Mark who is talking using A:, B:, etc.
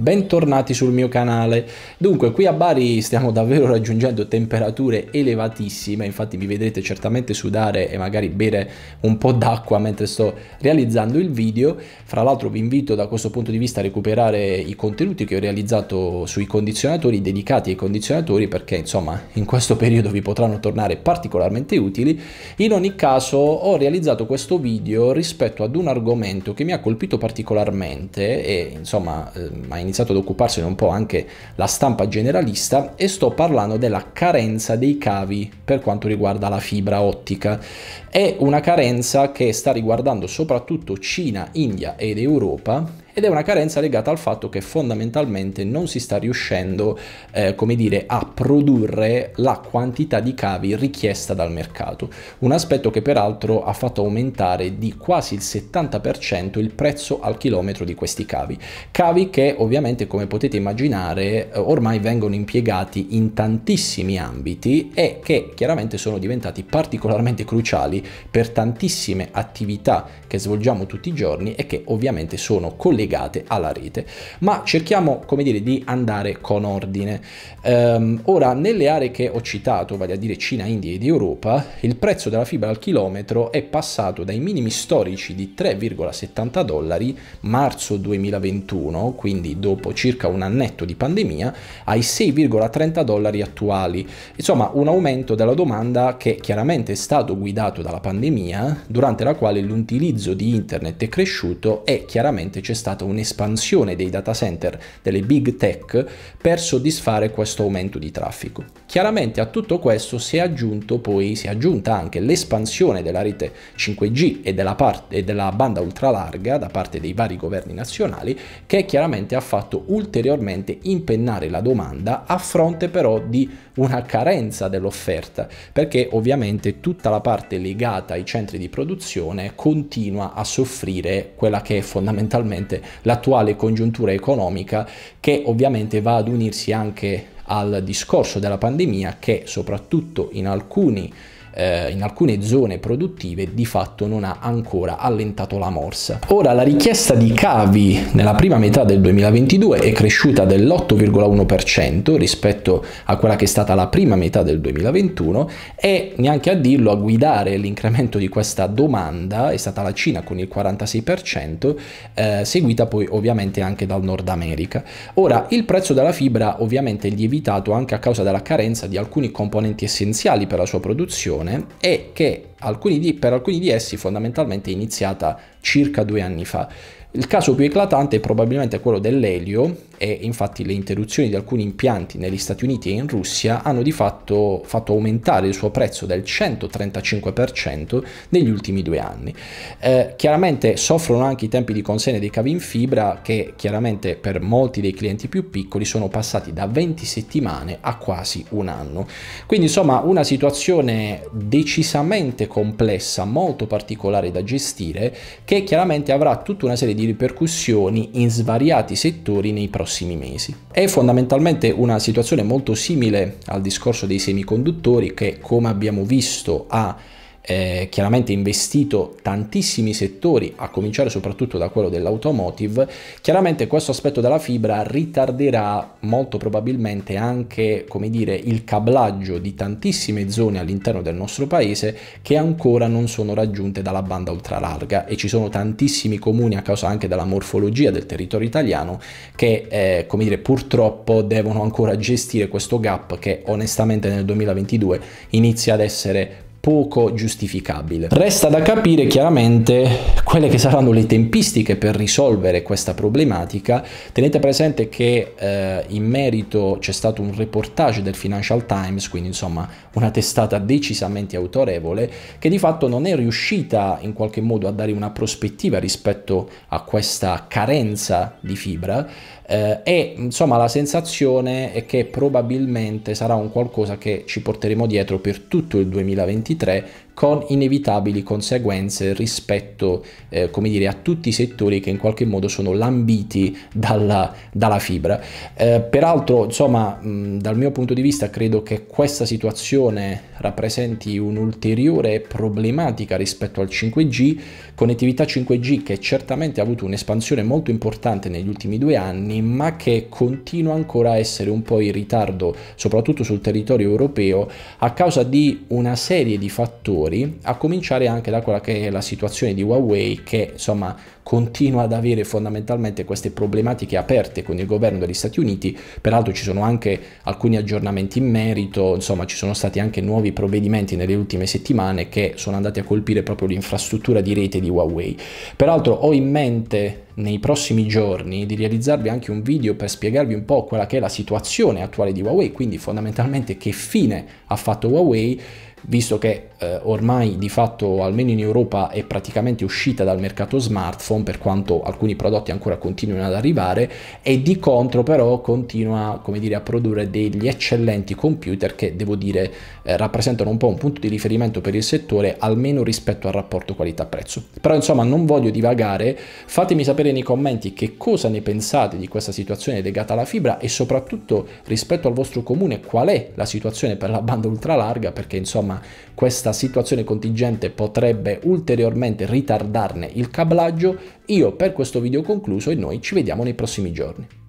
A: bentornati sul mio canale. Dunque, qui a Bari stiamo davvero raggiungendo temperature elevatissime, infatti mi vedrete certamente sudare e magari bere un po' d'acqua mentre sto realizzando il video. Fra l'altro vi invito da questo punto di vista a recuperare i contenuti che ho realizzato sui condizionatori, dedicati ai condizionatori, perché insomma in questo periodo vi potranno tornare particolarmente utili. In ogni caso ho realizzato questo video rispetto ad un argomento che mi ha colpito particolarmente e insomma ha eh, iniziato iniziato ad occuparsene un po' anche la stampa generalista e sto parlando della carenza dei cavi per quanto riguarda la fibra ottica. È una carenza che sta riguardando soprattutto Cina, India ed Europa ed è una carenza legata al fatto che fondamentalmente non si sta riuscendo, eh, come dire, a produrre la quantità di cavi richiesta dal mercato. Un aspetto che peraltro ha fatto aumentare di quasi il 70% il prezzo al chilometro di questi cavi. Cavi che ovviamente, come potete immaginare, eh, ormai vengono impiegati in tantissimi ambiti e che chiaramente sono diventati particolarmente cruciali per tantissime attività che svolgiamo tutti i giorni e che ovviamente sono collegate collegate alla rete. Ma cerchiamo, come dire, di andare con ordine. Um, ora, nelle aree che ho citato, vale a dire Cina, India ed Europa, il prezzo della fibra al chilometro è passato dai minimi storici di 3,70 dollari marzo 2021, quindi dopo circa un annetto di pandemia, ai 6,30 dollari attuali. Insomma, un aumento della domanda che chiaramente è stato guidato dalla pandemia, durante la quale l'utilizzo di internet è cresciuto e chiaramente c'è stato stata un'espansione dei data center delle big tech per soddisfare questo aumento di traffico. Chiaramente a tutto questo si è, aggiunto poi, si è aggiunta anche l'espansione della rete 5G e della, parte, e della banda ultralarga da parte dei vari governi nazionali che chiaramente ha fatto ulteriormente impennare la domanda a fronte però di una carenza dell'offerta perché ovviamente tutta la parte legata ai centri di produzione continua a soffrire quella che è fondamentalmente l'attuale congiuntura economica che ovviamente va ad unirsi anche al discorso della pandemia che soprattutto in alcuni eh, in alcune zone produttive di fatto non ha ancora allentato la morsa. Ora la richiesta di cavi nella prima metà del 2022 è cresciuta dell'8,1% rispetto a quella che è stata la prima metà del 2021 e neanche a dirlo a guidare l'incremento di questa domanda è stata la Cina con il 46%, eh, seguita poi ovviamente anche dal Nord America. Ora il prezzo della fibra ovviamente è lievitato anche a causa della carenza di alcuni componenti essenziali per la sua produzione persone è che alcuni di, per alcuni di essi fondamentalmente è iniziata circa due anni fa. Il caso più eclatante è probabilmente quello dell'elio e infatti le interruzioni di alcuni impianti negli Stati Uniti e in Russia hanno di fatto fatto aumentare il suo prezzo del 135% negli ultimi due anni. Eh, chiaramente soffrono anche i tempi di consegna dei cavi in fibra che chiaramente per molti dei clienti più piccoli sono passati da 20 settimane a quasi un anno. Quindi insomma una situazione decisamente complessa, molto particolare da gestire, che chiaramente avrà tutta una serie di ripercussioni in svariati settori nei prossimi mesi. È fondamentalmente una situazione molto simile al discorso dei semiconduttori che, come abbiamo visto, ha eh, chiaramente investito tantissimi settori, a cominciare soprattutto da quello dell'automotive, chiaramente questo aspetto della fibra ritarderà molto probabilmente anche come dire, il cablaggio di tantissime zone all'interno del nostro paese che ancora non sono raggiunte dalla banda ultralarga e ci sono tantissimi comuni a causa anche della morfologia del territorio italiano che eh, come dire, purtroppo devono ancora gestire questo gap che onestamente nel 2022 inizia ad essere poco giustificabile. Resta da capire chiaramente quelle che saranno le tempistiche per risolvere questa problematica. Tenete presente che eh, in merito c'è stato un reportage del Financial Times, quindi insomma una testata decisamente autorevole, che di fatto non è riuscita in qualche modo a dare una prospettiva rispetto a questa carenza di fibra, eh, e insomma la sensazione è che probabilmente sarà un qualcosa che ci porteremo dietro per tutto il 2023 con inevitabili conseguenze rispetto eh, dire, a tutti i settori che in qualche modo sono lambiti dalla, dalla fibra. Eh, peraltro, insomma, mh, dal mio punto di vista credo che questa situazione rappresenti un'ulteriore problematica rispetto al 5G, connettività 5G che certamente ha avuto un'espansione molto importante negli ultimi due anni, ma che continua ancora a essere un po' in ritardo, soprattutto sul territorio europeo, a causa di una serie di fattori produttori, a cominciare anche da quella che è la situazione di Huawei che insomma continua ad avere fondamentalmente queste problematiche aperte con il governo degli Stati Uniti, peraltro ci sono anche alcuni aggiornamenti in merito, insomma ci sono stati anche nuovi provvedimenti nelle ultime settimane che sono andati a colpire proprio l'infrastruttura di rete di Huawei. Peraltro ho in mente nei prossimi giorni di realizzarvi anche un video per spiegarvi un po' quella che è la situazione attuale di Huawei, quindi fondamentalmente che fine ha fatto Huawei visto che eh, ormai di fatto almeno in Europa è praticamente uscita dal mercato smartphone per quanto alcuni prodotti ancora continuino ad arrivare e di contro però continua come dire a produrre degli eccellenti computer che devo dire eh, rappresentano un po' un punto di riferimento per il settore almeno rispetto al rapporto qualità prezzo però insomma non voglio divagare fatemi sapere sapere nei commenti che cosa ne pensate di questa situazione legata alla fibra e soprattutto rispetto al vostro comune qual è la situazione per la banda ultralarga perché insomma questa situazione contingente potrebbe ulteriormente ritardarne il cablaggio. Io per questo video concluso e noi ci vediamo nei prossimi giorni.